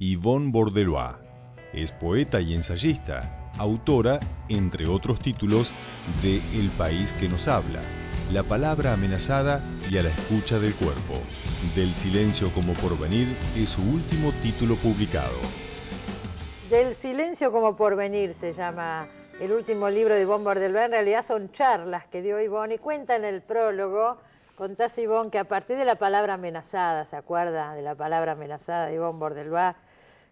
Yvonne Bordelois. Es poeta y ensayista, autora, entre otros títulos, de El país que nos habla, La palabra amenazada y a la escucha del cuerpo. Del silencio como porvenir es su último título publicado. Del silencio como porvenir se llama el último libro de Yvonne Bordelois. En realidad son charlas que dio Yvonne y cuenta en el prólogo Contás, Yvonne que a partir de la palabra amenazada, ¿se acuerda de la palabra amenazada de Yvonne Bordelois?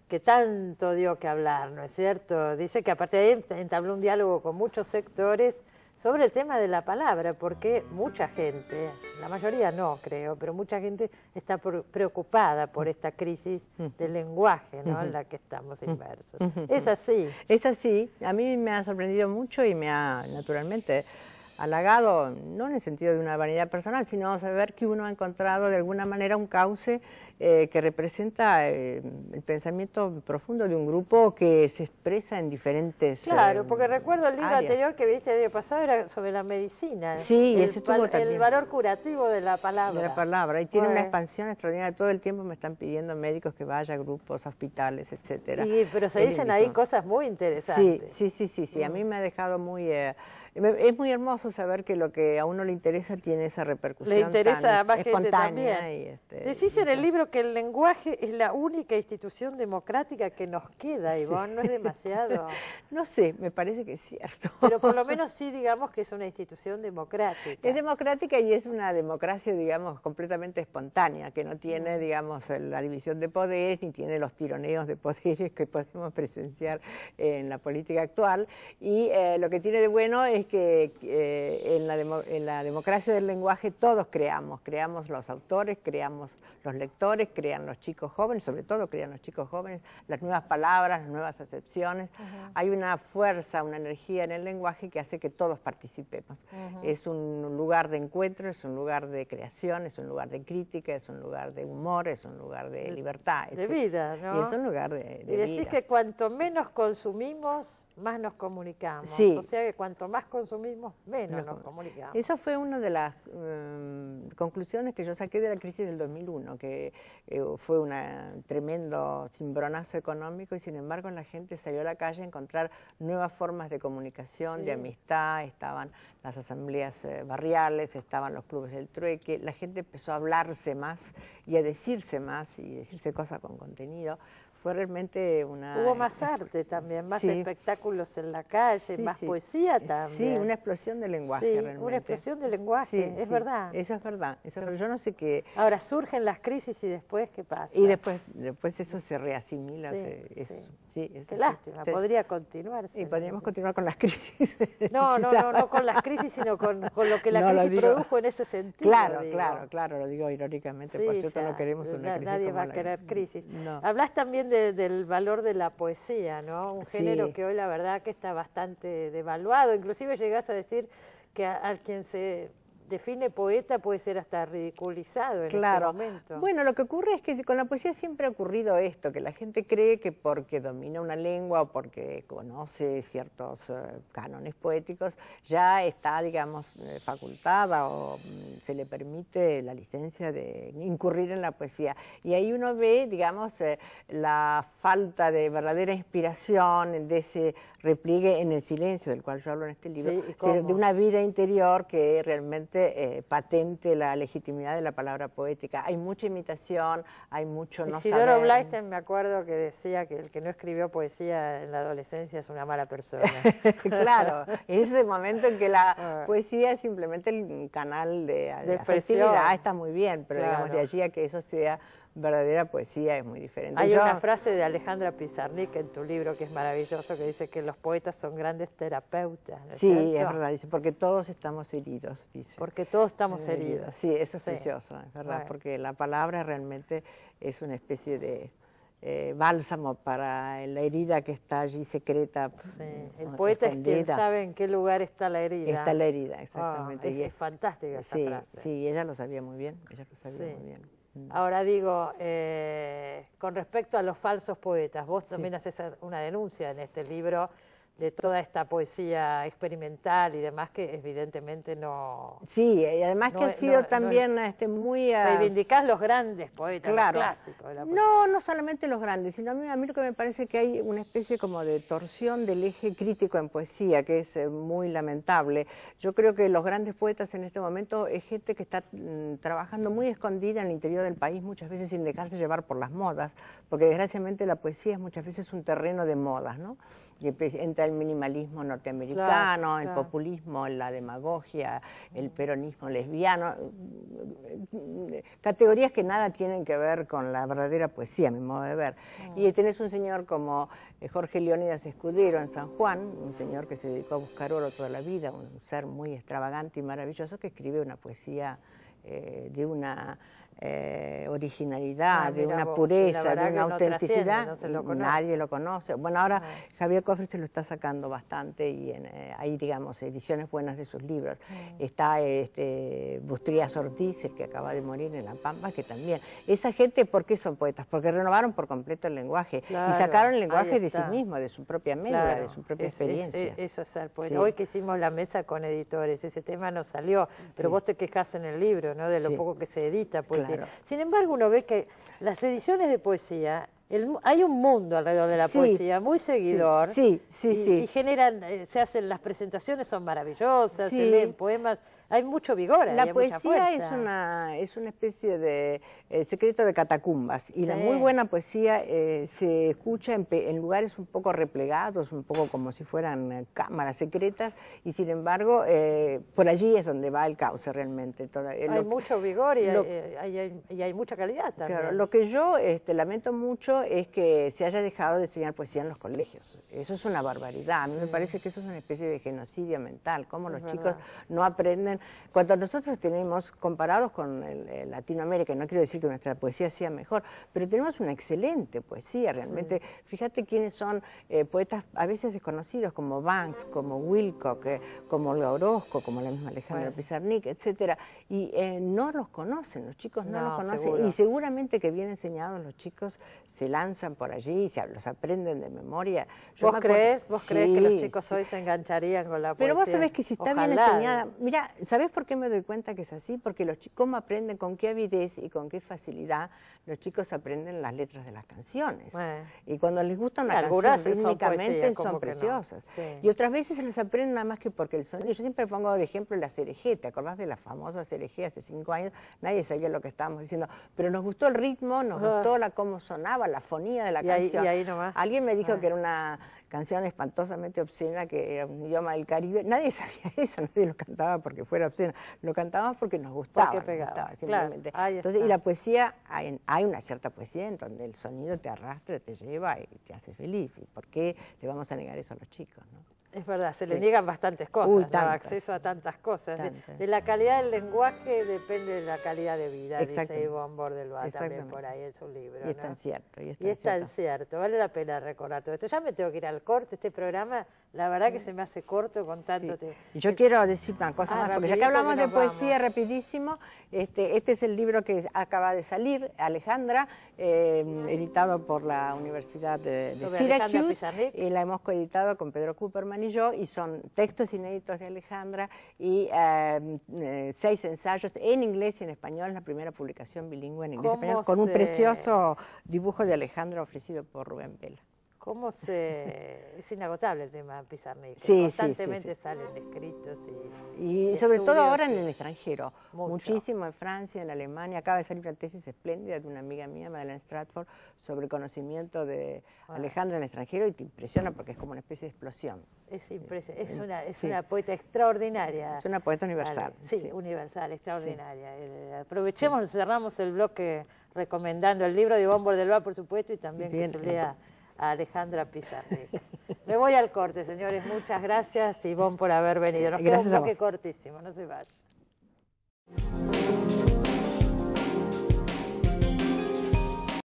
que tanto dio que hablar, ¿no es cierto? Dice que aparte de ahí entabló un diálogo con muchos sectores sobre el tema de la palabra, porque mucha gente, la mayoría no creo, pero mucha gente está preocupada por esta crisis del lenguaje ¿no? en la que estamos inmersos. Es así. Es así, a mí me ha sorprendido mucho y me ha naturalmente halagado, no en el sentido de una vanidad personal, sino saber que uno ha encontrado de alguna manera un cauce eh, que representa eh, el pensamiento profundo de un grupo que se expresa en diferentes Claro, eh, porque recuerdo el libro anterior que viste el año pasado era sobre la medicina. Sí, el, El valor curativo de la palabra. De la palabra, y tiene una expansión extraordinaria. Todo el tiempo me están pidiendo médicos que vaya a grupos, hospitales, etcétera. Sí, pero se dicen ahí cosas muy interesantes. Sí, sí, sí, sí. sí. A mm. mí me ha dejado muy... Es muy hermoso saber que lo que a uno le interesa tiene esa repercusión. Le interesa más este, Decís en el libro que el lenguaje es la única institución democrática que nos queda, Ivonne, ¿no es demasiado? no sé, me parece que es cierto. Pero por lo menos sí digamos que es una institución democrática. Es democrática y es una democracia, digamos, completamente espontánea, que no tiene, mm. digamos, la división de poderes ni tiene los tironeos de poderes que podemos presenciar en la política actual. Y eh, lo que tiene de bueno es que eh, en, la democracia del lenguaje todos creamos, creamos los autores, creamos los lectores, crean los chicos jóvenes, sobre todo crean los chicos jóvenes, las nuevas palabras, las nuevas acepciones. Hay una fuerza, una energía en el lenguaje que hace que todos participemos. Es un lugar de encuentro, es un lugar de creación, es un lugar de crítica, es un lugar de humor, es un lugar de libertad. De vida, ¿no? es un lugar de, y decís que cuanto menos consumimos, más nos comunicamos. O sea que cuanto más consumimos, menos nos comunicamos. Eso fue una de las em, conclusiones que yo saqué de la crisis del 2001, que eh, fue un tremendo cimbronazo económico y sin embargo la gente salió a la calle a encontrar nuevas formas de comunicación, de amistad, estaban las asambleas eh, barriales, estaban los clubes del trueque, la gente empezó a hablarse más y a decirse más y decirse cosas con contenido fue realmente una... Hubo más arte también, más espectáculos en la calle, más poesía también. Sí, una explosión de lenguaje realmente. una explosión de lenguaje, es verdad. Eso es verdad, eso yo no sé qué... Ahora surgen las crisis y después qué pasa. Y después después eso se reasimila. sí, qué lástima, podría continuarse. Y podríamos continuar con las crisis. No, no, no, no con las crisis, sino con, con lo que la crisis produjo en ese sentido. Claro, claro, claro, lo digo irónicamente, por cierto no queremos una crisis Nadie va a querer crisis. No. Hablas también del valor de la poesía, ¿no? Un género que hoy la verdad que está bastante devaluado. Inclusive llegas a decir que al quien se define poeta puede ser hasta ridiculizado en este claro. este momento. Bueno, lo que ocurre es que con la poesía siempre ha ocurrido esto, que la gente cree que porque domina una lengua o porque conoce ciertos eh, cánones poéticos, ya está, digamos, eh, facultada o mm, se le permite la licencia de incurrir en la poesía. Y ahí uno ve, digamos, eh, la falta de verdadera inspiración, de ese repliegue en el silencio del cual yo hablo en este libro, de una vida interior que realmente eh, patente la legitimidad de la palabra poética. Hay mucha imitación, hay mucho no Isidoro saber. me acuerdo que decía que el que no escribió poesía en la adolescencia es una mala persona. claro, es ese momento en que la ah. poesía es simplemente el canal de, de, Está muy bien, pero digamos, de allí a que eso sea verdadera poesía es muy diferente. Hay una frase de Alejandra Pizarnik en tu libro que es maravilloso, que dice que los poetas son grandes terapeutas. sí, es verdad, dice, porque todos estamos heridos, dice. Porque todos estamos eh, heridos. Sí, eso es precioso, es verdad, porque la palabra realmente es una especie de... Eh, bálsamo para la herida que está allí secreta. El poeta es quien sabe en qué lugar está la herida. Está la herida, exactamente. Ah, es, y es, fantástica esa frase. Sí, ella lo sabía muy bien, ella lo sabía muy bien. Ahora digo, eh, con respecto a los falsos poetas, vos también haces una denuncia en este libro de toda esta poesía experimental y demás que evidentemente no... Sí, y además que ha sido también este, muy... Ah, reivindicás los grandes poetas, clásicos. no, no solamente los grandes, sino a mí, a mí lo que me parece que hay una especie como de torsión del eje crítico en poesía, que es eh, muy lamentable. Yo creo que los grandes poetas en este momento es gente que está mm, trabajando muy escondida en el interior del país, muchas veces sin dejarse llevar por las modas, porque desgraciadamente la poesía es muchas veces un terreno de modas, ¿no? Y entra el minimalismo norteamericano, el populismo, la demagogia, el peronismo lesbiano, categorías que nada tienen que ver con la verdadera poesía, a mi modo de ver. Mm. Y tenés un señor como eh, Jorge Leónidas Escudero en San Juan, un señor que se dedicó a buscar oro toda la vida, un ser muy extravagante y maravilloso que escribe una poesía eh, de una eh, originalidad, ah, de una pureza, de una autenticidad, nadie lo conoce. Bueno, ahora ah. Javier Cofre se lo está sacando bastante y en, hay, eh, digamos, ediciones buenas de sus libros. Mm. Está este, Bustrías Ortiz, el que acaba de morir en La Pampa, que también. Esa gente, ¿por qué son poetas? Porque renovaron por completo el lenguaje y sacaron el lenguaje de sí mismo, de su propia mente de su propia experiencia. eso es Hoy que hicimos la mesa con editores, ese tema no salió, pero vos te quejas en el libro, ¿no? De lo poco que se edita, pues sin embargo, uno ve que las ediciones de poesía hay un mundo alrededor de la poesía, muy seguidor. Sí, sí, sí. Y, generan, eh, se hacen, las presentaciones son maravillosas, se leen poemas, hay mucho vigor, la poesía mucha Es una, es una especie de eh, secreto de catacumbas y la muy buena poesía eh, se escucha en, lugares un poco replegados, un poco como si fueran cámaras secretas y sin embargo por allí es donde va el cauce realmente. hay mucho vigor y, hay, y, hay, mucha calidad también. lo que yo este, lamento mucho es que se haya dejado de enseñar poesía en los colegios. Eso es una barbaridad. A mí me parece que eso es una especie de genocidio mental. Cómo los chicos no aprenden. Cuando nosotros tenemos, comparados con Latinoamérica, no quiero decir que nuestra poesía sea mejor, pero tenemos una excelente poesía realmente. Fíjate quiénes son eh, poetas a veces desconocidos, como Banks, como Wilcock, eh, como Olga Orozco, como la misma Alejandra Pizarnik, etcétera. Y eh, no los conocen, los chicos no, los conocen. Y seguramente que bien enseñados los chicos se lanzan por allí y se, los aprenden de memoria. ¿Vos crees? ¿Vos crees que los chicos hoy se engancharían con la poesía? Pero vos sabés que si está bien enseñada... Mira, ¿sabés por qué me doy cuenta que es así? Porque los chicos, ¿cómo aprenden? ¿Con qué avidez y con qué facilidad los chicos aprenden las letras de las canciones? Y cuando les gustan una canción, son, preciosas. Y otras veces se les aprende nada más que porque el sonido... Yo siempre pongo de ejemplo la cerejeta ¿te acordás de la famosa cereje hace cinco años? Nadie sabía lo que estábamos diciendo, pero nos gustó el ritmo, nos ah. gustó la cómo sonaba la la fonía de la canción. Alguien me dijo ah. que era una canción espantosamente obscena, que era un idioma del Caribe. Nadie sabía eso, nadie lo cantaba porque fuera obscena. Lo cantábamos porque nos gustaba. Porque simplemente. Entonces, y la poesía, hay, una cierta poesía en donde el sonido te arrastra, te lleva y te hace feliz. ¿Y por qué le vamos a negar eso a los chicos? ¿no? Es verdad, se le niegan bastantes cosas, acceso a tantas cosas. De, la calidad del lenguaje depende de la calidad de vida, dice Ivonne Bordelba también por ahí en su libro. Y es tan cierto. Y es tan, cierto. vale la pena recordar todo esto. Ya me tengo que ir al corte, este programa, la verdad que se me hace corto con tanto... tiempo yo quiero decir una cosa ah, porque ya que hablamos de poesía, rapidísimo, este, este es el libro que acaba de salir, Alejandra, em, editado por la Universidad de, de Syracuse, y eh, la hemos coeditado con Pedro Cooperman y yo, y son textos inéditos de Alejandra y eh, eh, seis ensayos en inglés y en español, la primera publicación bilingüe en inglés y español, con un precioso dibujo de Alejandra ofrecido por Rubén Vela cómo se... es inagotable el tema de Pizarnik, constantemente salen escritos y... sobre todo ahora en el extranjero, muchísimo en Francia, en Alemania, acaba de salir una tesis espléndida de una amiga mía, Madeleine Stratford, sobre conocimiento de ah. Alejandro en el extranjero y te impresiona porque es como una especie de explosión. Es impresionante, es, eh, una, poeta extraordinaria. Es una poeta universal. Sí, universal, extraordinaria. Eh, aprovechemos, cerramos el bloque recomendando el libro de Iván Bordelba, por supuesto, y también que se lea... Eh, a Alejandra Pizarre. Me voy al corte, señores. Muchas gracias, Ivonne, por haber venido. Nos queda un bloque cortísimo, no se vaya.